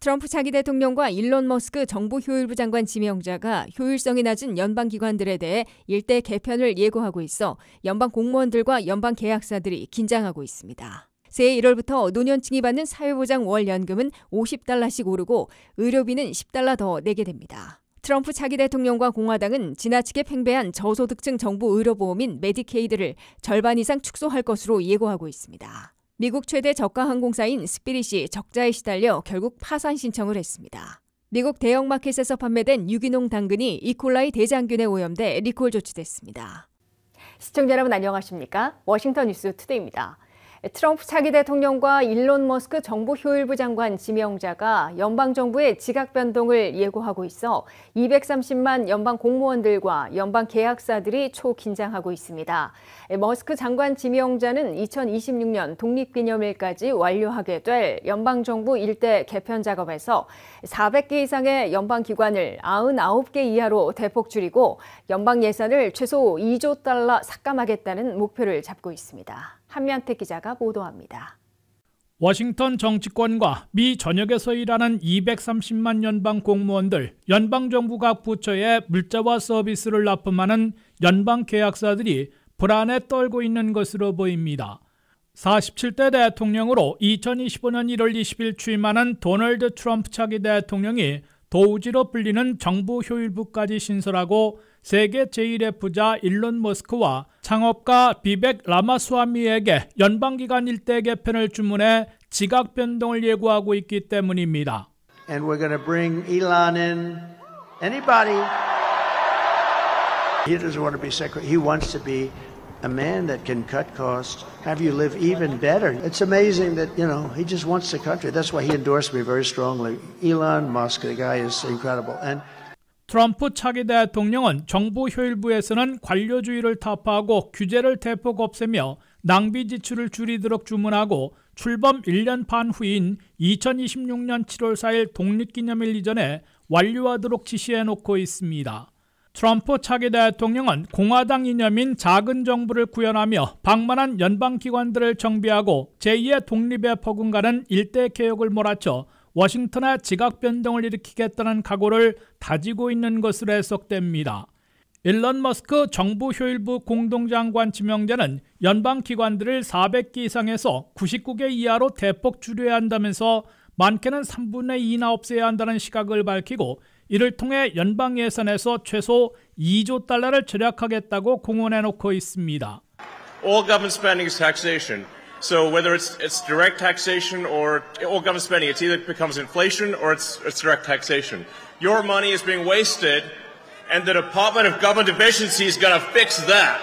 트럼프 차기 대통령과 일론 머스크 정부 효율부 장관 지명자가 효율성이 낮은 연방 기관들에 대해 일대 개편을 예고하고 있어 연방 공무원들과 연방 계약사들이 긴장하고 있습니다. 새해 1월부터 노년층이 받는 사회보장 월 연금은 50달러씩 오르고 의료비는 10달러 더 내게 됩니다. 트럼프 차기 대통령과 공화당은 지나치게 팽배한 저소득층 정부 의료보험인 메디케이드를 절반 이상 축소할 것으로 예고하고 있습니다. 미국 최대 저가 항공사인 스피릿이 적자에 시달려 결국 파산 신청을 했습니다. 미국 대형 마켓에서 판매된 유기농 당근이 이콜라이 대장균에 오염돼 리콜 조치됐습니다. 시청자 여러분 안녕하십니까? 워싱턴 뉴스 투데이입니다. 네, 트럼프 차기 대통령과 일론 머스크 정부 효율부 장관 지명자가 연방정부의 지각 변동을 예고하고 있어 230만 연방 공무원들과 연방 계약사들이 초긴장하고 있습니다. 네, 머스크 장관 지명자는 2026년 독립기념일까지 완료하게 될 연방정부 일대 개편 작업에서 400개 이상의 연방기관을 99개 이하로 대폭 줄이고 연방 예산을 최소 2조 달러 삭감하겠다는 목표를 잡고 있습니다. 한명한택 기자가 보도합니다. 워싱턴 정치권과 미 전역에서 일하는 230만 연방 공무원들, 연방정부 각 부처에 물자와 서비스를 납품하는 연방 계약사들이 불안에 떨고 있는 것으로 보입니다. 47대 대통령으로 2025년 1월 20일 취임하는 도널드 트럼프 차기 대통령이 도우지로 불리는 정부 효율부까지 신설하고 세계 제1의 부자 일론 머스크와 창업가 비백 라마스와미에게 연방기관 일대 개편을 주문해 지각 변동을 예고하고 있기 때문입니다. And we're going to bring Elon in. Anybody? He doesn't want to be secretary. He wants to be a man that can cut costs, have you live even better. It's amazing that, you know, he just wants the country. That's why he endorsed me very strongly. Elon Musk, the guy is incredible. And 트럼프 차기 대통령은 정부 효율부에서는 관료주의를 타파하고 규제를 대폭 없애며 낭비 지출을 줄이도록 주문하고 출범 1년 반 후인 2026년 7월 4일 독립기념일 이전에 완료하도록 지시해 놓고 있습니다. 트럼프 차기 대통령은 공화당 이념인 작은 정부를 구현하며 방만한 연방기관들을 정비하고 제2의 독립의포금가는 일대 개혁을 몰아쳐 워싱턴의 지각 변동을 일으키겠다는 각오를 다지고 있는 것으로 해석됩니다. 일론 머스크 정부 효율부 공동장관 지명자는 연방기관들을 400개 이상에서 99개 이하로 대폭 줄여야 한다면서 많게는 3분의 2나 없애야 한다는 시각을 밝히고 이를 통해 연방 예산에서 최소 2조 달러를 절약하겠다고 공언해 놓고 있습니다. All government spending is taxation. So whether it's it's direct taxation or all government spending, it either becomes inflation or it's it's direct taxation. Your money is being wasted, and the Department of Government Efficiency is going to fix that.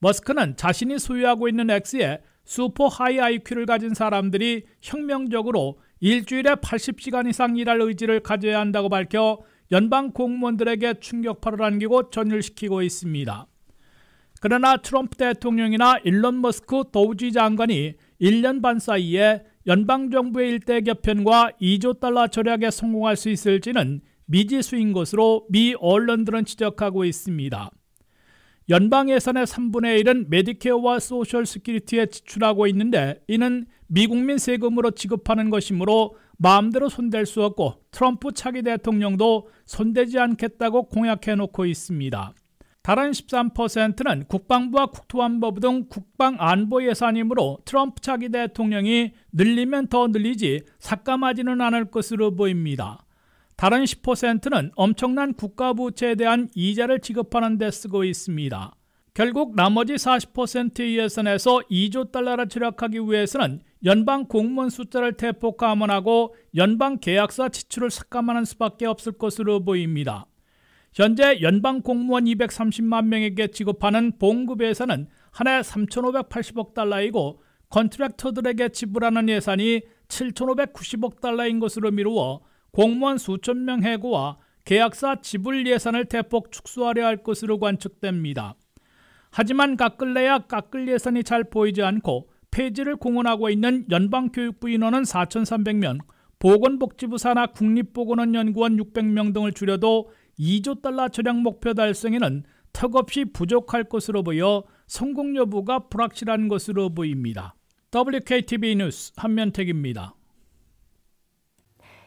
머스크는 자신이 소유하고 있는 X에 슈퍼 하이 IQ를 가진 사람들이 혁명적으로 일주일에 80시간 이상 일할 의지를 가져야 한다고 밝혀 연방 공무원들에게 충격파를 안기고 전율시키고 있습니다. 그러나 트럼프 대통령이나 일론 머스크 도우지 장관이 1년 반 사이에 연방정부의 일대 개편과 2조 달러 절약에 성공할 수 있을지는 미지수인 것으로 미 언론들은 지적하고 있습니다. 연방 예산의 3분의 1은 메디케어와 소셜 스키리티에 지출하고 있는데 이는 미국민 세금으로 지급하는 것이므로 마음대로 손댈 수 없고 트럼프 차기 대통령도 손대지 않겠다고 공약해놓고 있습니다. 다른 13%는 국방부와 국토안보부 등 국방안보 예산이므로 트럼프 차기 대통령이 늘리면 더 늘리지 삭감하지는 않을 것으로 보입니다. 다른 10%는 엄청난 국가부채에 대한 이자를 지급하는 데 쓰고 있습니다. 결국 나머지 40%의 예산에서 2조 달러를 절약하기 위해서는 연방 공무원 숫자를 대폭 감원하고 연방 계약사 지출을 삭감하는 수밖에 없을 것으로 보입니다. 현재 연방 공무원 230만 명에게 지급하는 봉급에서는 한해 3,580억 달러이고 컨트랙터들에게 지불하는 예산이 7,590억 달러인 것으로 미루어 공무원 수천 명 해고와 계약사 지불 예산을 대폭 축소하려 할 것으로 관측됩니다. 하지만 깎을래야 깎을 예산이 잘 보이지 않고 폐지를 공언하고 있는 연방교육부 인원은 4,300명, 보건복지부 산하 국립보건원 연구원 600명 등을 줄여도 2조 달러 절약 목표 달성에는 턱없이 부족할 것으로 보여 성공 여부가 불확실한 것으로 보입니다. WKTV 뉴스 한면택입니다.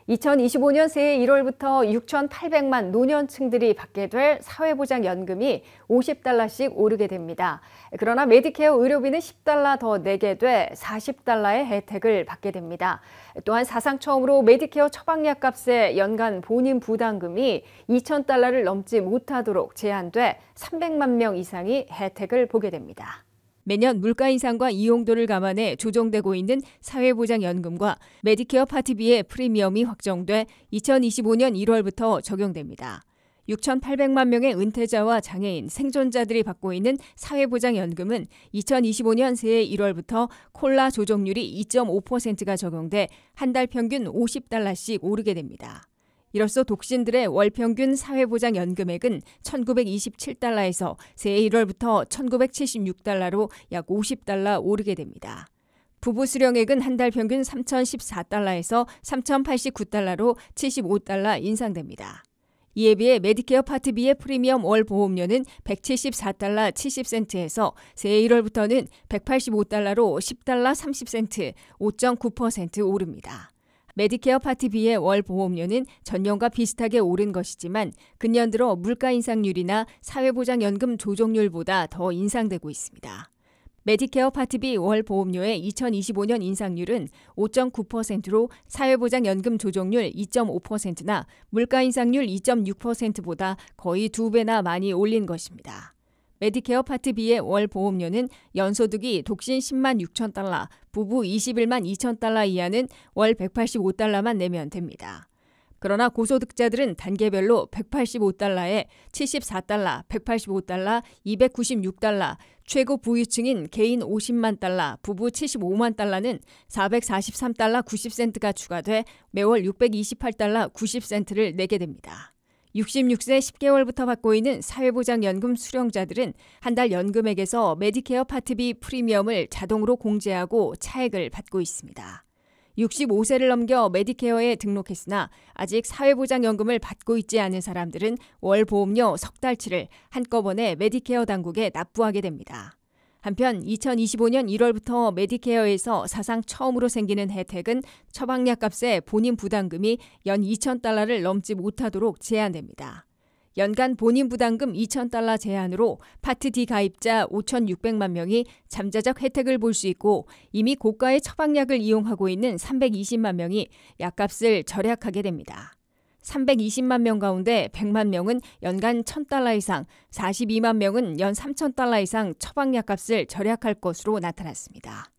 2025년 새해 1월부터 6,800만 노년층들이 받게 될 사회보장연금이 50달러씩 오르게 됩니다. 그러나 메디케어 의료비는 10달러 더 내게 돼 40달러의 혜택을 받게 됩니다. 또한 사상 처음으로 메디케어 처방약 값의 연간 본인 부담금이 2,000달러를 넘지 못하도록 제한돼 300만 명 이상이 혜택을 보게 됩니다. 매년 물가 인상과 이용도를 감안해 조정되고 있는 사회보장연금과 메디케어 파티비의 프리미엄이 확정돼 2025년 1월부터 적용됩니다. 6,800만 명의 은퇴자와 장애인, 생존자들이 받고 있는 사회보장연금은 2025년 새해 1월부터 콜라 조정률이 2.5%가 적용돼 한 달 평균 50달러씩 오르게 됩니다. 이로써 독신들의 월평균 사회보장연금액은 1927달러에서 새해 1월부터 1976달러로 약 50달러 오르게 됩니다. 부부 수령액은 한 달 평균 3,014달러에서 3,089달러로 75달러 인상됩니다. 이에 비해 메디케어 파트 B의 프리미엄 월 보험료는 174달러 70센트에서 새해 1월부터는 185달러로 10달러 30센트, 5.9% 오릅니다. 메디케어 파티 B의 월 보험료는 전년과 비슷하게 오른 것이지만 근년 들어 물가 인상률이나 사회보장연금 조정률보다 더 인상되고 있습니다. 메디케어 파티비 월 보험료의 2025년 인상률은 5.9%로 사회보장연금 조정률 2.5%나 물가 인상률 2.6%보다 거의 두 배나 많이 올린 것입니다. 메디케어 파트 B의 월 보험료는 연소득이 독신 10만 6천 달러, 부부 21만 2천 달러 이하는 월 185달러만 내면 됩니다. 그러나 고소득자들은 단계별로 185달러에 74달러, 185달러, 296달러, 최고 부유층인 개인 50만 달러, 부부 75만 달러는 443달러 90센트가 추가돼 매월 628달러 90센트를 내게 됩니다. 66세 10개월부터 받고 있는 사회보장연금 수령자들은 한 달 연금액에서 메디케어 파트비 프리미엄을 자동으로 공제하고 차액을 받고 있습니다. 65세를 넘겨 메디케어에 등록했으나 아직 사회보장연금을 받고 있지 않은 사람들은 월 보험료 석 달치를 한꺼번에 메디케어 당국에 납부하게 됩니다. 한편 2025년 1월부터 메디케어에서 사상 처음으로 생기는 혜택은 처방약 값에 본인 부담금이 연2천달러를 넘지 못하도록 제한됩니다. 연간 본인 부담금 2 0달러 제한으로 파트 D 가입자 5,600만 명이 잠자적 혜택을 볼 수 있고 이미 고가의 처방약을 이용하고 있는 320만 명이 약값을 절약하게 됩니다. 320만 명 가운데 100만 명은 연간 1000달러 이상, 42만 명은 연 3000달러 이상 처방약값을 절약할 것으로 나타났습니다.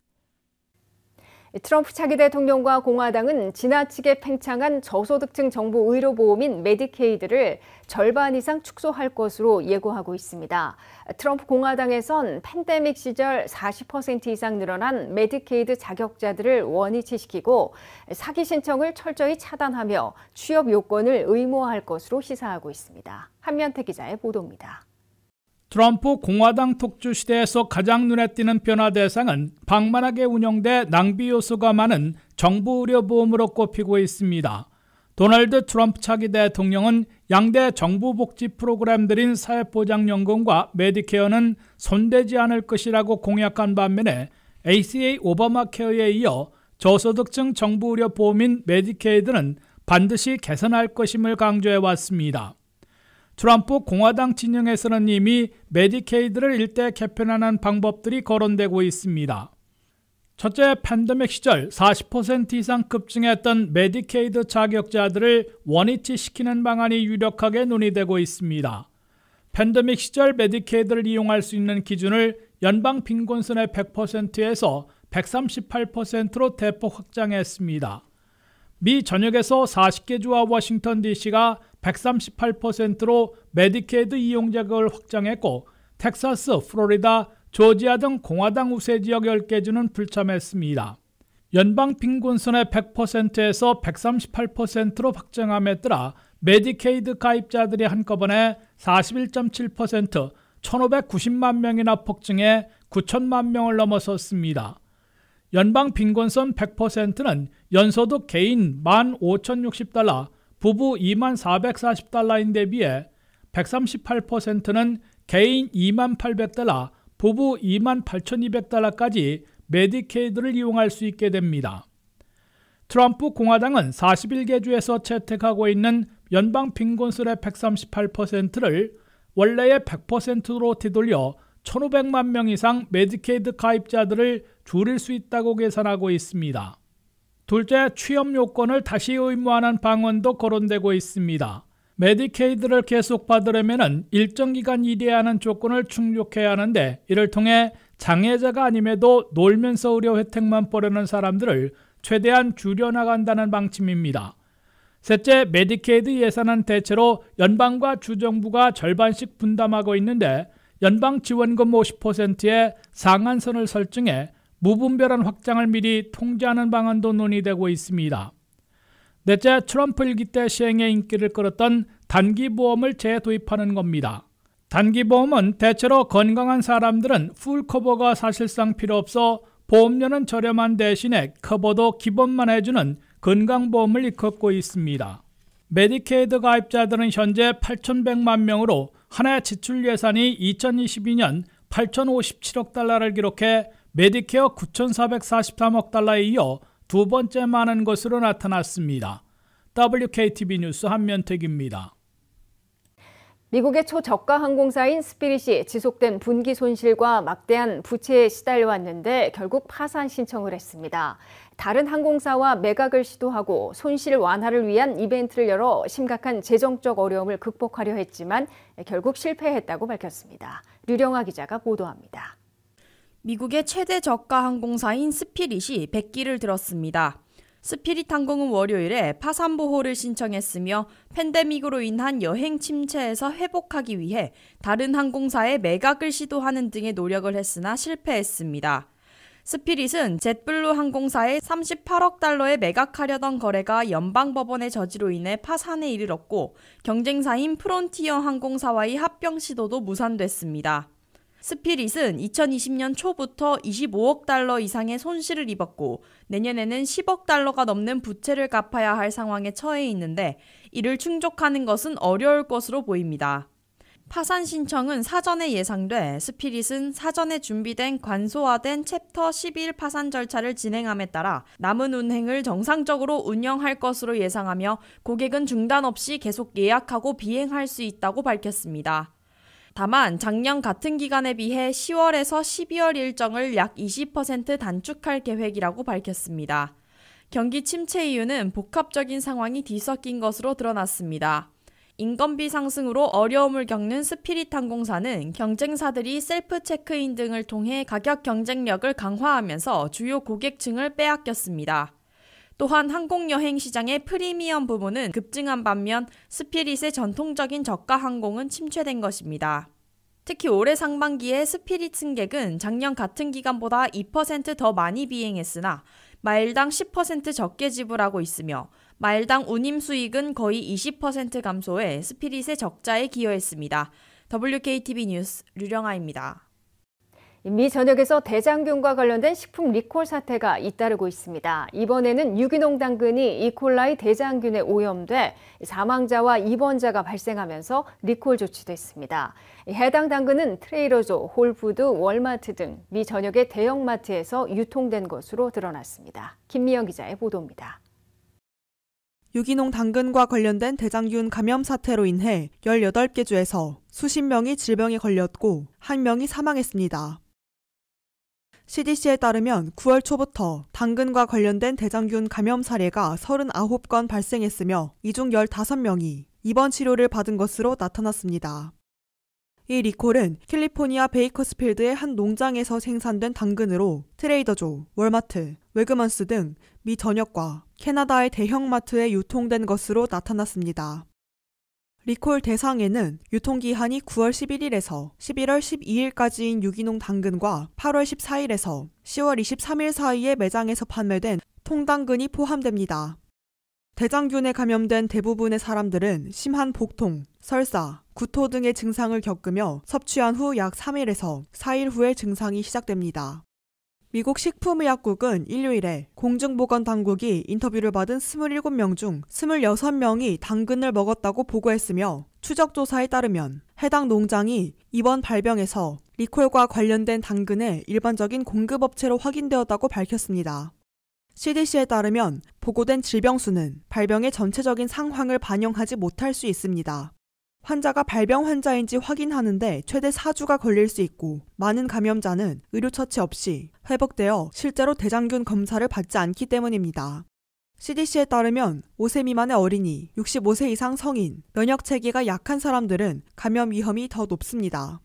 트럼프 차기 대통령과 공화당은 지나치게 팽창한 저소득층 정부 의료 보험인 메디케이드를 절반 이상 축소할 것으로 예고하고 있습니다. 트럼프 공화당에선 팬데믹 시절 40% 이상 늘어난 메디케이드 자격자들을 원위치시키고 사기 신청을 철저히 차단하며 취업 요건을 의무화할 것으로 시사하고 있습니다. 한면태 기자의 보도입니다. 트럼프 공화당 독주 시대에서 가장 눈에 띄는 변화 대상은 방만하게 운영돼 낭비 요소가 많은 정부 의료보험으로 꼽히고 있습니다. 도널드 트럼프 차기 대통령은 양대 정부 복지 프로그램들인 사회보장연금과 메디케어는 손대지 않을 것이라고 공약한 반면에 ACA 오바마 케어에 이어 저소득층 정부 의료 보험인 메디케이드는 반드시 개선할 것임을 강조해 왔습니다. 트럼프 공화당 진영에서는 이미 메디케이드를 일대 개편하는 방법들이 거론되고 있습니다. 첫째, 팬데믹 시절 40% 이상 급증했던 메디케이드 자격자들을 원위치시키는 방안이 유력하게 논의되고 있습니다. 팬데믹 시절 메디케이드를 이용할 수 있는 기준을 연방 빈곤선의 100%에서 138%로 대폭 확장했습니다. 미 전역에서 40개 주와 워싱턴 DC가 138%로 메디케이드 이용자을 확장했고 텍사스, 플로리다, 조지아 등 공화당 우세 지역 10개 주는 불참했습니다. 연방 빈곤선의 100%에서 138%로 확정함에 따라 메디케이드 가입자들이 한꺼번에 41.7%, 1,590만 명이나 폭증해 9천만 명을 넘어섰습니다. 연방 빈곤선 100%는 연소득 개인 15,060달러, 부부 2만 440달러인 대비해 138%는 개인 2만 800달러, 부부 2만 8,200달러까지 메디케이드를 이용할 수 있게 됩니다. 트럼프 공화당은 41개 주에서 채택하고 있는 연방 빈곤술의 138%를 원래의 100%로 되돌려 1,500만 명 이상 메디케이드 가입자들을 줄일 수 있다고 계산하고 있습니다. 둘째, 취업 요건을 다시 의무화하는 방안도 거론되고 있습니다. 메디케이드를 계속 받으려면 일정 기간 일해야 하는 조건을 충족해야 하는데 이를 통해 장애자가 아님에도 놀면서 의료 혜택만 보려는 사람들을 최대한 줄여나간다는 방침입니다. 셋째, 메디케이드 예산은 대체로 연방과 주정부가 절반씩 분담하고 있는데 연방 지원금 50%에 상한선을 설정해 무분별한 확장을 미리 통제하는 방안도 논의되고 있습니다. 넷째, 트럼프 일기 때 시행의 인기를 끌었던 단기보험을 재도입하는 겁니다. 단기보험은 대체로 건강한 사람들은 풀커버가 사실상 필요 없어 보험료는 저렴한 대신에 커버도 기본만 해주는 건강보험을 이끌고 있습니다. 메디케이드 가입자들은 현재 8,100만 명으로 한해 지출 예산이 2022년 8,057억 달러를 기록해 메디케어 9,443억 달러에 이어 두 번째 많은 것으로 나타났습니다. WKTV 뉴스 한면택입니다. 미국의 초저가 항공사인 스피릿이 지속된 분기 손실과 막대한 부채에 시달려왔는데 결국 파산 신청을 했습니다. 다른 항공사와 매각을 시도하고 손실 완화를 위한 이벤트를 열어 심각한 재정적 어려움을 극복하려 했지만 결국 실패했다고 밝혔습니다. 류령아 기자가 보도합니다. 미국의 최대 저가 항공사인 스피릿이 100기를 들었습니다. 스피릿 항공은 월요일에 파산 보호를 신청했으며 팬데믹으로 인한 여행 침체에서 회복하기 위해 다른 항공사에 매각을 시도하는 등의 노력을 했으나 실패했습니다. 스피릿은 젯블루 항공사에 38억 달러에 매각하려던 거래가 연방법원의 저지로 인해 파산에 이르렀고 경쟁사인 프론티어 항공사와의 합병 시도도 무산됐습니다. 스피릿은 2020년 초부터 25억 달러 이상의 손실을 입었고 내년에는 10억 달러가 넘는 부채를 갚아야 할 상황에 처해 있는데 이를 충족하는 것은 어려울 것으로 보입니다. 파산 신청은 사전에 예상돼 스피릿은 사전에 준비된 관소화된 챕터 11 파산 절차를 진행함에 따라 남은 운행을 정상적으로 운영할 것으로 예상하며 고객은 중단 없이 계속 예약하고 비행할 수 있다고 밝혔습니다. 다만 작년 같은 기간에 비해 10월에서 12월 일정을 약 20% 단축할 계획이라고 밝혔습니다. 경기 침체 이유는 복합적인 상황이 뒤섞인 것으로 드러났습니다. 인건비 상승으로 어려움을 겪는 스피릿 항공사는 경쟁사들이 셀프 체크인 등을 통해 가격 경쟁력을 강화하면서 주요 고객층을 빼앗겼습니다. 또한 항공여행 시장의 프리미엄 부분은 급증한 반면 스피릿의 전통적인 저가 항공은 침체된 것입니다. 특히 올해 상반기에 스피릿 승객은 작년 같은 기간보다 2%더 많이 비행했으나 마일당 10% 적게 지불하고 있으며 마일당 운임 수익은 거의 20% 감소해 스피릿의 적자에 기여했습니다. WKTV 뉴스 류령아입니다. 미 전역에서 대장균과 관련된 식품 리콜 사태가 잇따르고 있습니다. 이번에는 유기농 당근이 이콜라이 대장균에 오염돼 사망자와 입원자가 발생하면서 리콜 조치됐습니다. 해당 당근은 트레이더조, 홀푸드, 월마트 등 미 전역의 대형마트에서 유통된 것으로 드러났습니다. 김미영 기자의 보도입니다. 유기농 당근과 관련된 대장균 감염 사태로 인해 18개 주에서 수십 명이 질병에 걸렸고 한 명이 사망했습니다. CDC에 따르면 9월 초부터 당근과 관련된 대장균 감염 사례가 39건 발생했으며 이 중 15명이 입원 치료를 받은 것으로 나타났습니다. 이 리콜은 캘리포니아 베이커스필드의 한 농장에서 생산된 당근으로 트레이더조, 월마트, 웨그먼스 등 미 전역과 캐나다의 대형마트에 유통된 것으로 나타났습니다. 리콜 대상에는 유통기한이 9월 11일에서 11월 12일까지인 유기농 당근과 8월 14일에서 10월 23일 사이에 매장에서 판매된 통당근이 포함됩니다. 대장균에 감염된 대부분의 사람들은 심한 복통, 설사, 구토 등의 증상을 겪으며 섭취한 후 약 3일에서 4일 후에 증상이 시작됩니다. 미국 식품의약국은 일요일에 공중보건당국이 인터뷰를 받은 27명 중 26명이 당근을 먹었다고 보고했으며 추적조사에 따르면 해당 농장이 이번 발병에서 리콜과 관련된 당근의 일반적인 공급업체로 확인되었다고 밝혔습니다. CDC에 따르면 보고된 질병수는 발병의 전체적인 상황을 반영하지 못할 수 있습니다. 환자가 발병 환자인지 확인하는데 최대 4주가 걸릴 수 있고 많은 감염자는 의료 처치 없이 회복되어 실제로 대장균 검사를 받지 않기 때문입니다. CDC에 따르면 5세 미만의 어린이, 65세 이상 성인, 면역 체계가 약한 사람들은 감염 위험이 더 높습니다.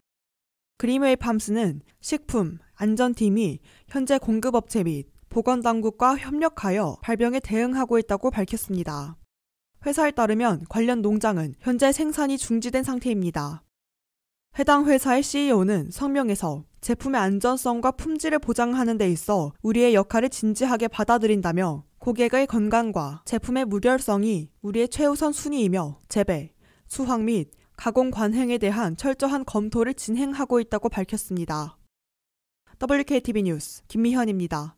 그림웨이 팜스는 식품 안전팀이 현재 공급업체 및 보건당국과 협력하여 발병에 대응하고 있다고 밝혔습니다. 회사에 따르면 관련 농장은 현재 생산이 중지된 상태입니다. 해당 회사의 CEO는 성명에서 제품의 안전성과 품질을 보장하는 데 있어 우리의 역할을 진지하게 받아들인다며 고객의 건강과 제품의 무결성이 우리의 최우선 순위이며 재배, 수확 및 가공 관행에 대한 철저한 검토를 진행하고 있다고 밝혔습니다. WKTV 뉴스 김미현입니다.